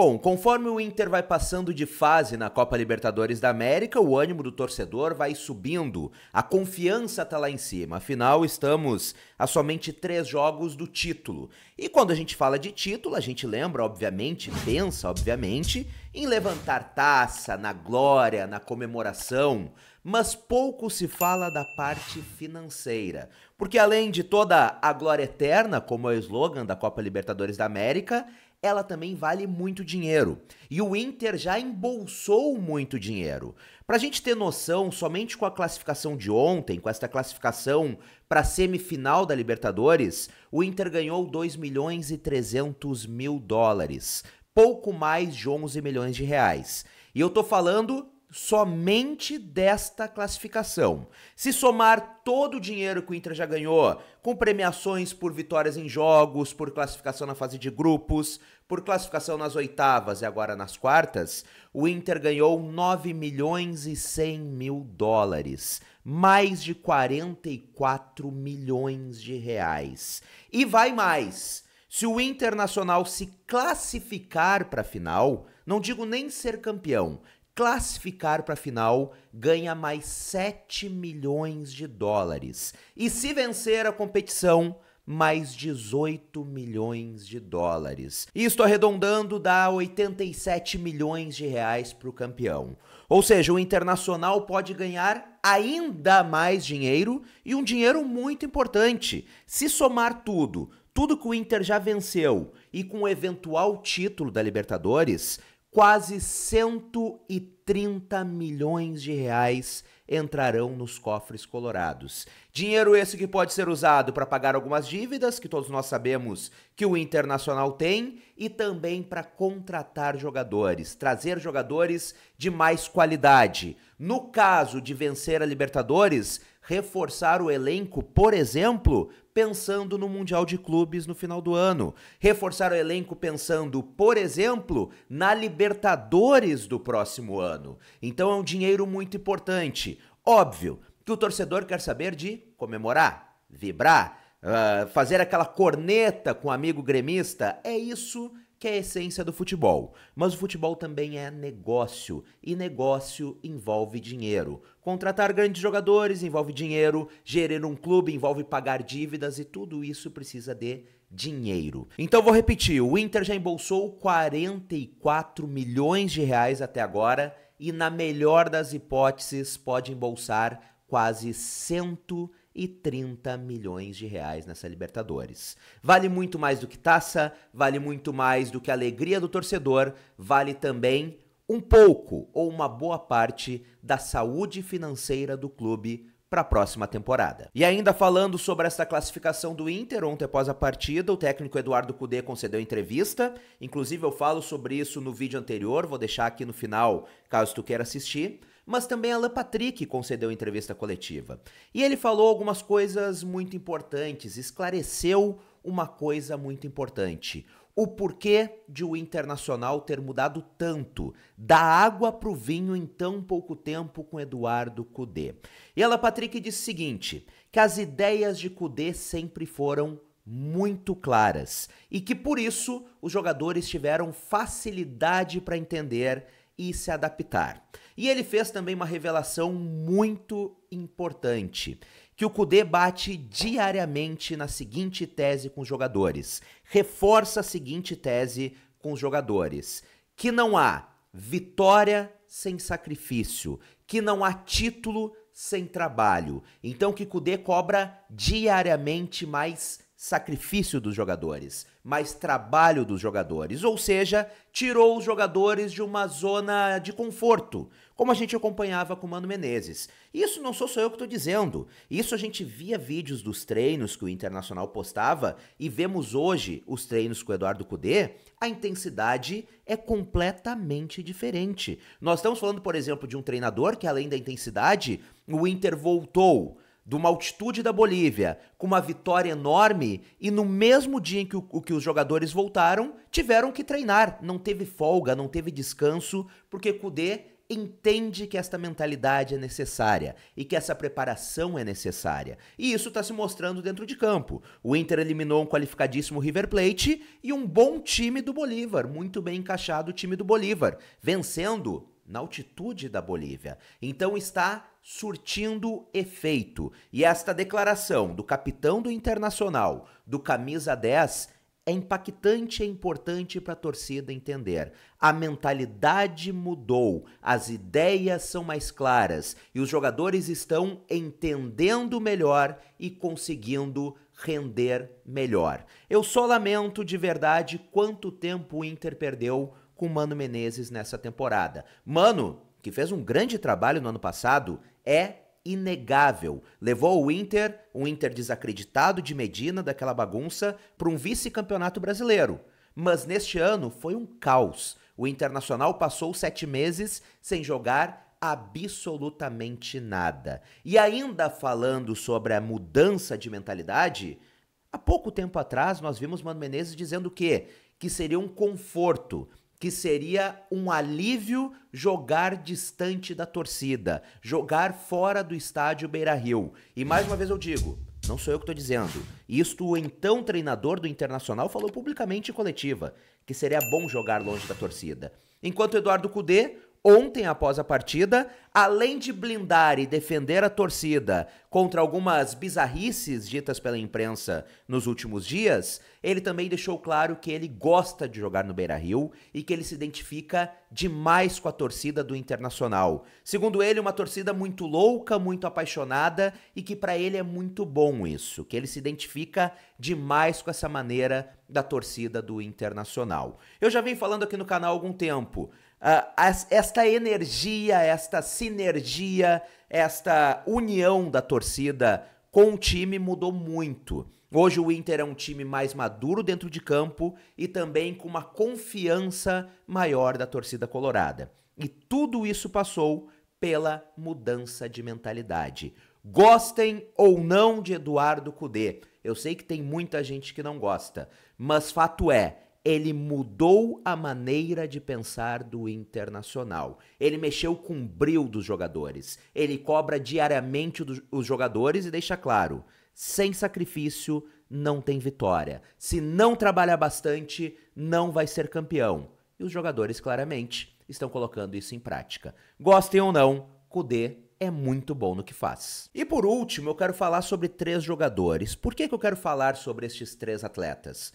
Bom, conforme o Inter vai passando de fase na Copa Libertadores da América, o ânimo do torcedor vai subindo, a confiança tá lá em cima. Afinal, estamos a somente três jogos do título. E quando a gente fala de título, a gente lembra, obviamente, pensa, obviamente, em levantar taça, na glória, na comemoração mas pouco se fala da parte financeira. Porque além de toda a glória eterna, como é o slogan da Copa Libertadores da América, ela também vale muito dinheiro. E o Inter já embolsou muito dinheiro. Para a gente ter noção, somente com a classificação de ontem, com esta classificação para a semifinal da Libertadores, o Inter ganhou 2 milhões e 300 mil dólares, pouco mais de 11 milhões de reais. E eu tô falando somente desta classificação. Se somar todo o dinheiro que o Inter já ganhou, com premiações por vitórias em jogos, por classificação na fase de grupos, por classificação nas oitavas e agora nas quartas, o Inter ganhou 9 milhões e 100 mil dólares, mais de 44 milhões de reais. E vai mais. Se o Internacional se classificar para a final, não digo nem ser campeão, classificar para a final, ganha mais 7 milhões de dólares. E se vencer a competição, mais 18 milhões de dólares. Isto arredondando dá 87 milhões de reais para o campeão. Ou seja, o Internacional pode ganhar ainda mais dinheiro e um dinheiro muito importante. Se somar tudo, tudo que o Inter já venceu e com o eventual título da Libertadores, quase 130 milhões de reais entrarão nos cofres colorados. Dinheiro esse que pode ser usado para pagar algumas dívidas que todos nós sabemos que o Internacional tem e também para contratar jogadores, trazer jogadores de mais qualidade. No caso de vencer a Libertadores, reforçar o elenco, por exemplo, pensando no Mundial de Clubes no final do ano. Reforçar o elenco pensando, por exemplo, na Libertadores do próximo ano. Então é um dinheiro muito importante. Óbvio que o torcedor quer saber de comemorar, vibrar, uh, fazer aquela corneta com o amigo gremista. É isso que que é a essência do futebol. Mas o futebol também é negócio, e negócio envolve dinheiro. Contratar grandes jogadores envolve dinheiro, gerir um clube envolve pagar dívidas, e tudo isso precisa de dinheiro. Então vou repetir: o Inter já embolsou 44 milhões de reais até agora, e na melhor das hipóteses, pode embolsar quase 100 e 30 milhões de reais nessa Libertadores. Vale muito mais do que taça, vale muito mais do que a alegria do torcedor, vale também um pouco ou uma boa parte da saúde financeira do clube para a próxima temporada. E ainda falando sobre essa classificação do Inter, ontem após a partida, o técnico Eduardo Cudê concedeu entrevista. Inclusive eu falo sobre isso no vídeo anterior, vou deixar aqui no final, caso tu queira assistir mas também Alan Patrick concedeu entrevista coletiva. E ele falou algumas coisas muito importantes, esclareceu uma coisa muito importante. O porquê de o Internacional ter mudado tanto, da água para o vinho em tão pouco tempo com Eduardo Cudê. E ela, Patrick, disse o seguinte, que as ideias de Cudê sempre foram muito claras e que por isso os jogadores tiveram facilidade para entender e se adaptar. E ele fez também uma revelação muito importante, que o Cudê bate diariamente na seguinte tese com os jogadores, reforça a seguinte tese com os jogadores, que não há vitória sem sacrifício, que não há título sem trabalho. Então que Cudê cobra diariamente mais sacrifício dos jogadores, mais trabalho dos jogadores, ou seja, tirou os jogadores de uma zona de conforto, como a gente acompanhava com o Mano Menezes. Isso não sou só eu que estou dizendo, isso a gente via vídeos dos treinos que o Internacional postava e vemos hoje os treinos com o Eduardo Cudê, a intensidade é completamente diferente. Nós estamos falando, por exemplo, de um treinador que além da intensidade, o Inter voltou de uma altitude da Bolívia, com uma vitória enorme, e no mesmo dia em que, o, que os jogadores voltaram, tiveram que treinar. Não teve folga, não teve descanso, porque Kudê entende que esta mentalidade é necessária e que essa preparação é necessária. E isso está se mostrando dentro de campo. O Inter eliminou um qualificadíssimo River Plate e um bom time do Bolívar, muito bem encaixado o time do Bolívar, vencendo na altitude da Bolívia. Então está surtindo efeito. E esta declaração do capitão do Internacional, do camisa 10, é impactante e é importante para a torcida entender. A mentalidade mudou, as ideias são mais claras e os jogadores estão entendendo melhor e conseguindo render melhor. Eu só lamento de verdade quanto tempo o Inter perdeu com Mano Menezes nessa temporada. Mano, que fez um grande trabalho no ano passado, é inegável. Levou o Inter, um Inter desacreditado de Medina, daquela bagunça, para um vice-campeonato brasileiro. Mas neste ano foi um caos. O Internacional passou sete meses sem jogar absolutamente nada. E ainda falando sobre a mudança de mentalidade, há pouco tempo atrás nós vimos Mano Menezes dizendo que que seria um conforto que seria um alívio jogar distante da torcida, jogar fora do estádio Beira-Rio. E mais uma vez eu digo, não sou eu que estou dizendo. Isto o então treinador do Internacional falou publicamente em coletiva, que seria bom jogar longe da torcida. Enquanto Eduardo Cudê ontem após a partida, além de blindar e defender a torcida contra algumas bizarrices ditas pela imprensa nos últimos dias, ele também deixou claro que ele gosta de jogar no Beira-Rio e que ele se identifica demais com a torcida do Internacional. Segundo ele, uma torcida muito louca, muito apaixonada e que para ele é muito bom isso, que ele se identifica demais com essa maneira da torcida do Internacional. Eu já venho falando aqui no canal há algum tempo uh, esta energia, esta sinergia, esta união da torcida com o time mudou muito. Hoje o Inter é um time mais maduro dentro de campo e também com uma confiança maior da torcida colorada. E tudo isso passou pela mudança de mentalidade. Gostem ou não de Eduardo Cudê, eu sei que tem muita gente que não gosta, mas fato é, ele mudou a maneira de pensar do Internacional. Ele mexeu com o bril dos jogadores. Ele cobra diariamente os jogadores e deixa claro: sem sacrifício não tem vitória. Se não trabalhar bastante, não vai ser campeão. E os jogadores claramente estão colocando isso em prática. Gostem ou não, Kudê é muito bom no que faz. E por último, eu quero falar sobre três jogadores. Por que, que eu quero falar sobre estes três atletas?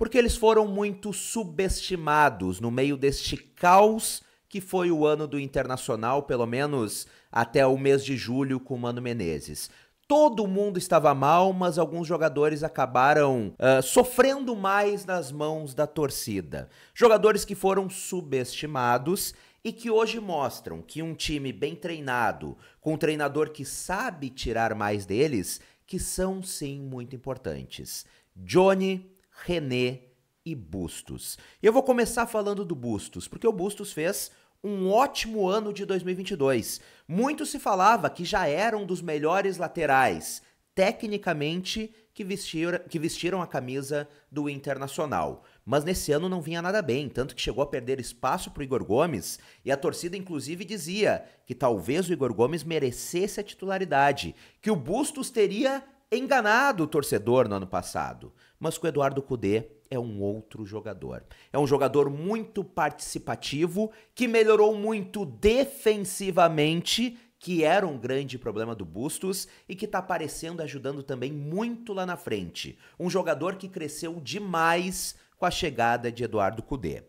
porque eles foram muito subestimados no meio deste caos que foi o ano do Internacional, pelo menos até o mês de julho com o Mano Menezes. Todo mundo estava mal, mas alguns jogadores acabaram uh, sofrendo mais nas mãos da torcida. Jogadores que foram subestimados e que hoje mostram que um time bem treinado, com um treinador que sabe tirar mais deles, que são sim muito importantes. Johnny René e Bustos. Eu vou começar falando do Bustos, porque o Bustos fez um ótimo ano de 2022. Muito se falava que já era um dos melhores laterais, tecnicamente, que vestiram, que vestiram a camisa do Internacional. Mas nesse ano não vinha nada bem, tanto que chegou a perder espaço para o Igor Gomes e a torcida, inclusive, dizia que talvez o Igor Gomes merecesse a titularidade, que o Bustos teria enganado o torcedor no ano passado, mas com o Eduardo Cudê é um outro jogador. É um jogador muito participativo, que melhorou muito defensivamente, que era um grande problema do Bustos e que está aparecendo ajudando também muito lá na frente. Um jogador que cresceu demais com a chegada de Eduardo Cudê.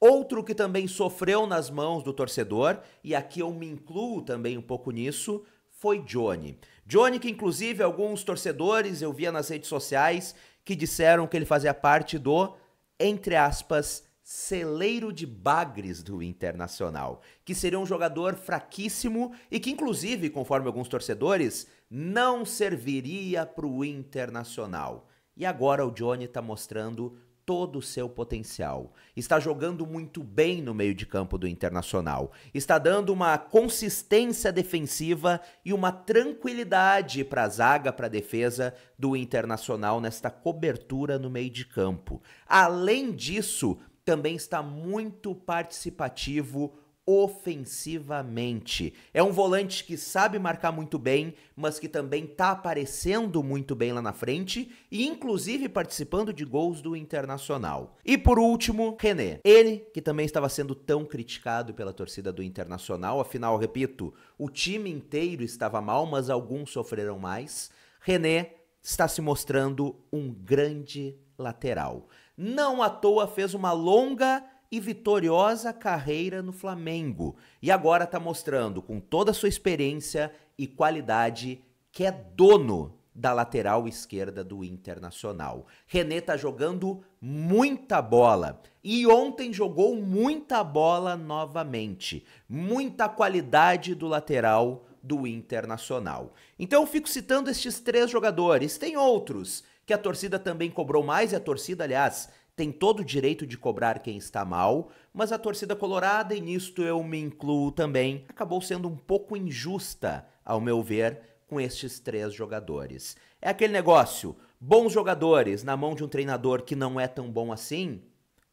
Outro que também sofreu nas mãos do torcedor, e aqui eu me incluo também um pouco nisso, foi Johnny. Johnny, que inclusive alguns torcedores eu via nas redes sociais que disseram que ele fazia parte do, entre aspas, celeiro de bagres do Internacional, que seria um jogador fraquíssimo e que, inclusive, conforme alguns torcedores, não serviria para o Internacional. E agora o Johnny está mostrando todo o seu potencial. Está jogando muito bem no meio de campo do Internacional. Está dando uma consistência defensiva e uma tranquilidade para a zaga, para a defesa do Internacional nesta cobertura no meio de campo. Além disso, também está muito participativo ofensivamente. É um volante que sabe marcar muito bem, mas que também tá aparecendo muito bem lá na frente e inclusive participando de gols do Internacional. E por último, René. Ele que também estava sendo tão criticado pela torcida do Internacional, afinal, repito, o time inteiro estava mal, mas alguns sofreram mais. René está se mostrando um grande lateral. Não à toa fez uma longa e vitoriosa carreira no Flamengo. E agora está mostrando, com toda a sua experiência e qualidade, que é dono da lateral esquerda do Internacional. René está jogando muita bola. E ontem jogou muita bola novamente. Muita qualidade do lateral do Internacional. Então eu fico citando estes três jogadores. Tem outros que a torcida também cobrou mais, e a torcida, aliás, tem todo o direito de cobrar quem está mal, mas a torcida colorada, e nisto eu me incluo também, acabou sendo um pouco injusta, ao meu ver, com estes três jogadores. É aquele negócio: bons jogadores na mão de um treinador que não é tão bom assim,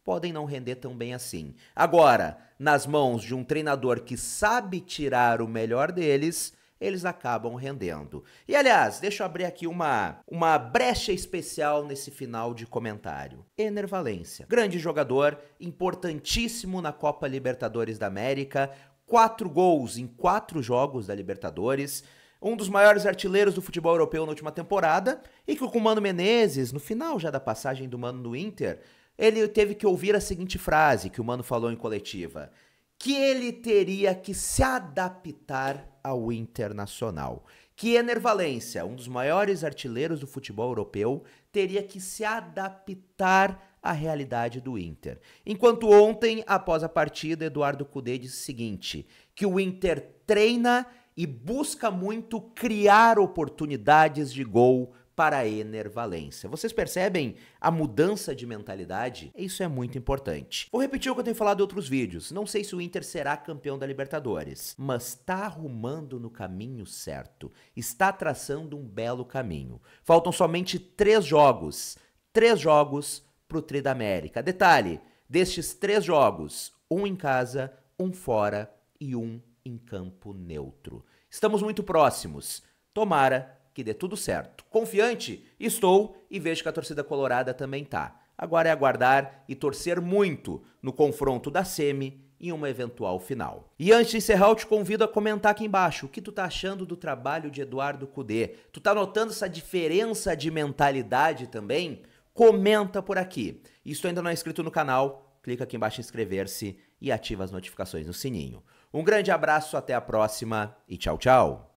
podem não render tão bem assim. Agora, nas mãos de um treinador que sabe tirar o melhor deles eles acabam rendendo. E aliás, deixa eu abrir aqui uma, uma brecha especial nesse final de comentário. Ener Valência, grande jogador, importantíssimo na Copa Libertadores da América, quatro gols em quatro jogos da Libertadores um dos maiores artilheiros do futebol europeu na última temporada, e que com o Mano Menezes, no final já da passagem do Mano no Inter, ele teve que ouvir a seguinte frase que o Mano falou em coletiva: que ele teria que se adaptar ao Internacional. Que Ener Valência, um dos maiores artilheiros do futebol europeu, teria que se adaptar à realidade do Inter. Enquanto ontem, após a partida, Eduardo Cudê disse o seguinte: que o Inter treina e busca muito criar oportunidades de gol para a enervalência. Vocês percebem a mudança de mentalidade? Isso é muito importante. Vou repetir o que eu tenho falado em outros vídeos. Não sei se o Inter será campeão da Libertadores, mas está arrumando no caminho certo. Está traçando um belo caminho. Faltam somente três jogos. Três jogos para o Tri da América. Detalhe, destes três jogos, um em casa, um fora e um em campo neutro. Estamos muito próximos. Tomara que dê tudo certo. Confiante estou e vejo que a torcida colorada também tá. Agora é aguardar e torcer muito no confronto da semi em uma eventual final. E antes de encerrar, eu te convido a comentar aqui embaixo o que tu tá achando do trabalho de Eduardo Cudê. Tu tá notando essa diferença de mentalidade também? Comenta por aqui. E se tu ainda não é inscrito no canal, clica aqui embaixo em inscrever-se e ativa as notificações no sininho. Um grande abraço, até a próxima e tchau, tchau!